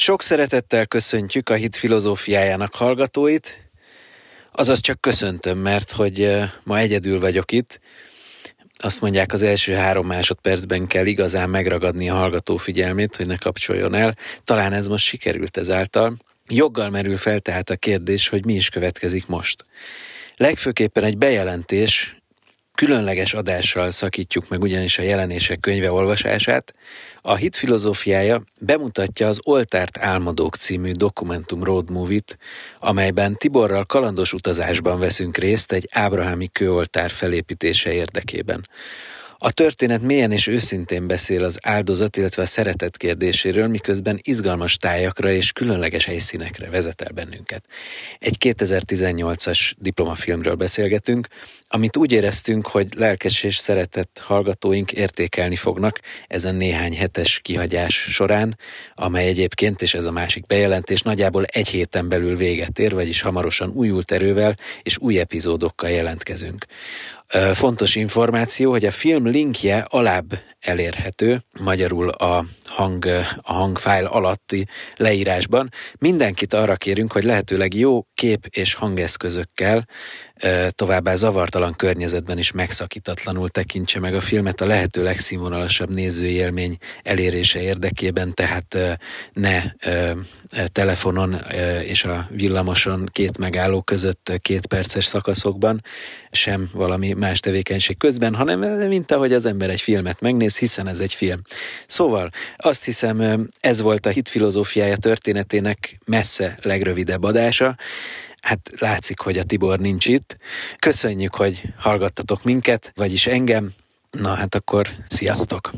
Sok szeretettel köszöntjük a hit filozófiájának hallgatóit, azaz csak köszöntöm, mert hogy ma egyedül vagyok itt. Azt mondják, az első három másodpercben kell igazán megragadni a hallgató figyelmét, hogy ne kapcsoljon el. Talán ez most sikerült ezáltal. Joggal merül fel tehát a kérdés, hogy mi is következik most. Legfőképpen egy bejelentés Különleges adással szakítjuk meg ugyanis a jelenések könyve olvasását. A hit filozófiája bemutatja az Oltárt Álmodók című dokumentum road movie-t, amelyben Tiborral kalandos utazásban veszünk részt egy ábrahámi kőoltár felépítése érdekében. A történet mélyen és őszintén beszél az áldozat, illetve a szeretet kérdéséről, miközben izgalmas tájakra és különleges helyszínekre vezet el bennünket. Egy 2018-as diplomafilmről beszélgetünk, amit úgy éreztünk, hogy lelkes és szeretett hallgatóink értékelni fognak ezen néhány hetes kihagyás során, amely egyébként, és ez a másik bejelentés, nagyjából egy héten belül véget ér, vagyis hamarosan újult erővel és új epizódokkal jelentkezünk. Fontos információ, hogy a film linkje alább elérhető, magyarul a, hang, a hangfájl alatti leírásban. Mindenkit arra kérünk, hogy lehetőleg jó kép és hangeszközökkel továbbá zavartalan környezetben is megszakítatlanul tekintse meg a filmet a lehető legszínvonalasabb nézőélmény elérése érdekében, tehát ne telefonon és a villamoson két megálló között két perces szakaszokban, sem valami más tevékenység közben, hanem mint ahogy az ember egy filmet megnéz, hiszen ez egy film. Szóval azt hiszem ez volt a filozófiája történetének messze legrövidebb adása. Hát látszik, hogy a Tibor nincs itt. Köszönjük, hogy hallgattatok minket, vagyis engem. Na hát akkor sziasztok!